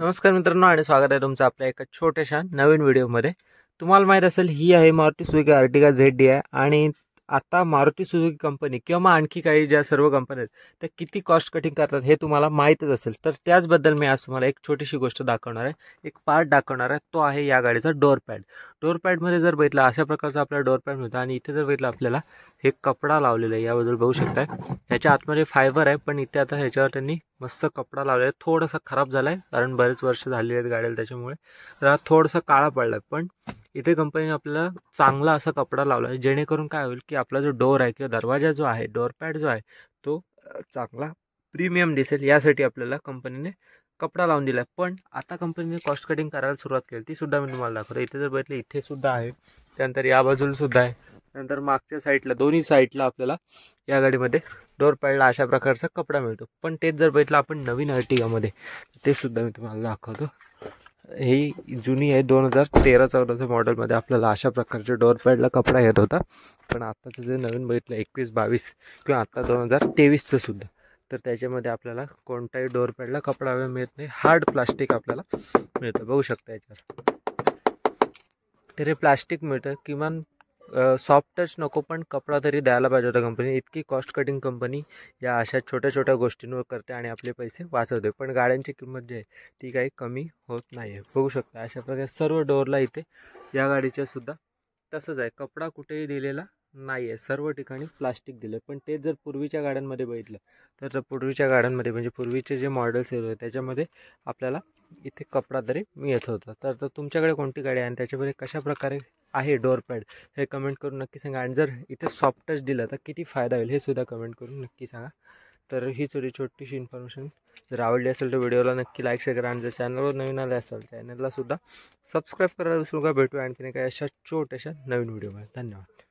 नमस्कार मित्रांनो आणि स्वागत आहे तुमचं आपल्या एका छोट्याशा नवीन व्हिडिओमध्ये तुम्हाला माहीत असेल ही आहे Maruti Suzuki Ertiga Z D आहे आणि आता मारुती सुजुकी कंपनी किंवा मग आणखी काही ज्या सर्व कंपन्या आहेत त्या किती कॉस्ट कटिंग करतात हे तुम्हाला माहीतच असेल तर त्याचबद्दल मी आज तुम्हाला एक छोटीशी गोष्ट दाखवणार आहे एक पार्ट दाखवणार आहे तो आहे या गाडीचा डोअर पॅड डोर पॅडमध्ये जर बघितला अशा प्रकारचा आपल्याला डोर पॅड आणि इथे जर बघितलं आपल्याला हे कपडा लावलेला आहे याबद्दल बघू शकताय ह्याच्या आतमध्ये फायबर आहे पण इथे आता ह्याच्यावर त्यांनी मस्त कपडा लावलेला आहे थोडासा खराब झाला आहे कारण बरेच वर्ष झालेले आहेत गाड्याला त्याच्यामुळे तर हा थोडासा काळा पडला आहे पण इथे कंपनीने आपल्याला चांगला असा कपडा लावला आहे जेणेकरून काय होईल की आपला जो डोर आहे किंवा दरवाजा जो आहे डोर पॅड जो आहे तो चांगला प्रीमियम दिसेल यासाठी आपल्याला कंपनीने कपडा लावून दिला आहे पण आता कंपनीने कॉस्ट कटिंग करायला सुरुवात केली ती सुद्धा मी तुम्हाला दाखवतो इथे जर बघितलं इथे सुद्धा आहे त्यानंतर या बाजूला सुद्धा आहे नंतर मागच्या साईडला दोन्ही साईडला आपल्याला या गाडीमध्ये डोर पॅडला अशा प्रकारचा कपडा मिळतो पण तेच जर बघितलं आपण नवीन अर्टिगामध्ये ते सुद्धा मी तुम्हाला दाखवतो ही जुनी आहे दोन हजार तेरा चौदाच्या मॉडेलमध्ये आपल्याला अशा प्रकारचे डोर पॅडला कपडा येत होता पण आत्ताचं जे नवीन बघितलं एकवीस बावीस किंवा आत्ता दोन हजार तेवीसचं सुद्धा तर त्याच्यामध्ये आपल्याला कोणताही डोरपॅडला कपडा मिळत नाही हार्ड प्लास्टिक आपल्याला मिळतं बघू शकता याच्यावर तरी प्लास्टिक मिळतं किमान सॉफ्ट टच नको पण कपडा तरी द्यायला पाहिजे होता कंपनी इतकी कॉस्ट कटिंग कंपनी या अशा छोट्या छोट्या गोष्टींवर करते आणि आपले पैसे वाचवते पण गाड्यांची किंमत जी आहे ती काही कमी होत नाही आहे बघू शकता अशा प्रकारे सर्व डोअरला इथे या गाडीच्यासुद्धा तसंच आहे कपडा कुठेही दिलेला नाही आहे सर्व ठिकाणी प्लास्टिक दिलं पण तेच जर पूर्वीच्या गाड्यांमध्ये बघितलं तर पूर्वीच्या गाड्यांमध्ये म्हणजे पूर्वीचे जे मॉडेल्स येत त्याच्यामध्ये आपल्याला इथे कपडा तरी मिळत होता तर तुमच्याकडे कोणती गाडी आहे आणि त्याच्यामध्ये कशाप्रकारे आहे डोर पॅड हे कमेंट करून नक्की सांगा आणि जर इथे सॉफ्ट टच दिलं तर किती फायदा होईल हे सुद्धा कमेंट करून नक्की सांगा तर ही थोडी छोटीशी इन्फॉर्मेशन जर आवडली असेल तर व्हिडिओला नक्की लाईक शेअर करा आणि जर चॅनलवर नवीन आले असेल चॅनलला सुद्धा सबस्क्राईब करायला सुद्धा भेटू आणखी काही अशा छोट्याशा नवीन व्हिडिओमध्ये धन्यवाद